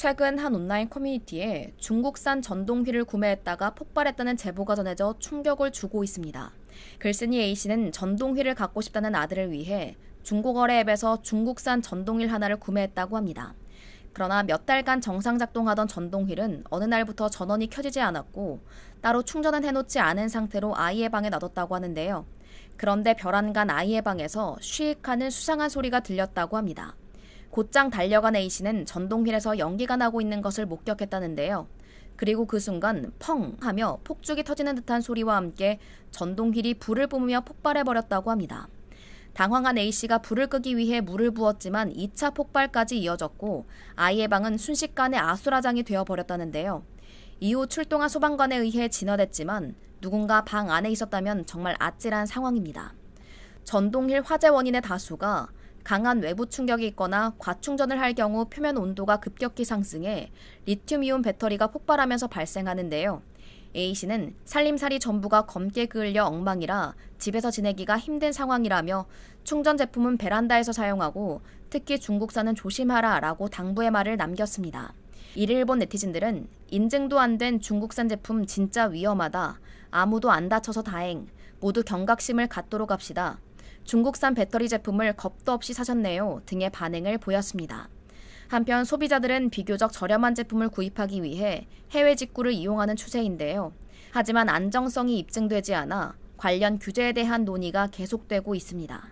최근 한 온라인 커뮤니티에 중국산 전동휠을 구매했다가 폭발했다는 제보가 전해져 충격을 주고 있습니다. 글쓴이 A씨는 전동휠을 갖고 싶다는 아들을 위해 중고거래 앱에서 중국산 전동휠 하나를 구매했다고 합니다. 그러나 몇 달간 정상작동하던 전동휠은 어느 날부터 전원이 켜지지 않았고 따로 충전은 해놓지 않은 상태로 아이의 방에 놔뒀다고 하는데요. 그런데 별안간 아이의 방에서 쉬익하는 수상한 소리가 들렸다고 합니다. 곧장 달려간 A씨는 전동휠에서 연기가 나고 있는 것을 목격했다는데요. 그리고 그 순간 펑 하며 폭죽이 터지는 듯한 소리와 함께 전동휠이 불을 뿜으며 폭발해버렸다고 합니다. 당황한 A씨가 불을 끄기 위해 물을 부었지만 2차 폭발까지 이어졌고 아이의 방은 순식간에 아수라장이 되어버렸다는데요. 이후 출동한 소방관에 의해 진화됐지만 누군가 방 안에 있었다면 정말 아찔한 상황입니다. 전동휠 화재 원인의 다수가 강한 외부 충격이 있거나 과충전을 할 경우 표면 온도가 급격히 상승해 리튬이온 배터리가 폭발하면서 발생하는데요. A씨는 살림살이 전부가 검게 그을려 엉망이라 집에서 지내기가 힘든 상황이라며 충전 제품은 베란다에서 사용하고 특히 중국산은 조심하라 라고 당부의 말을 남겼습니다. 이를 본 네티즌들은 인증도 안 된 중국산 제품 진짜 위험하다. 아무도 안 다쳐서 다행. 모두 경각심을 갖도록 합시다. 중국산 배터리 제품을 겁도 없이 사셨네요 등의 반응을 보였습니다. 한편 소비자들은 비교적 저렴한 제품을 구입하기 위해 해외 직구를 이용하는 추세인데요. 하지만 안정성이 입증되지 않아 관련 규제에 대한 논의가 계속되고 있습니다.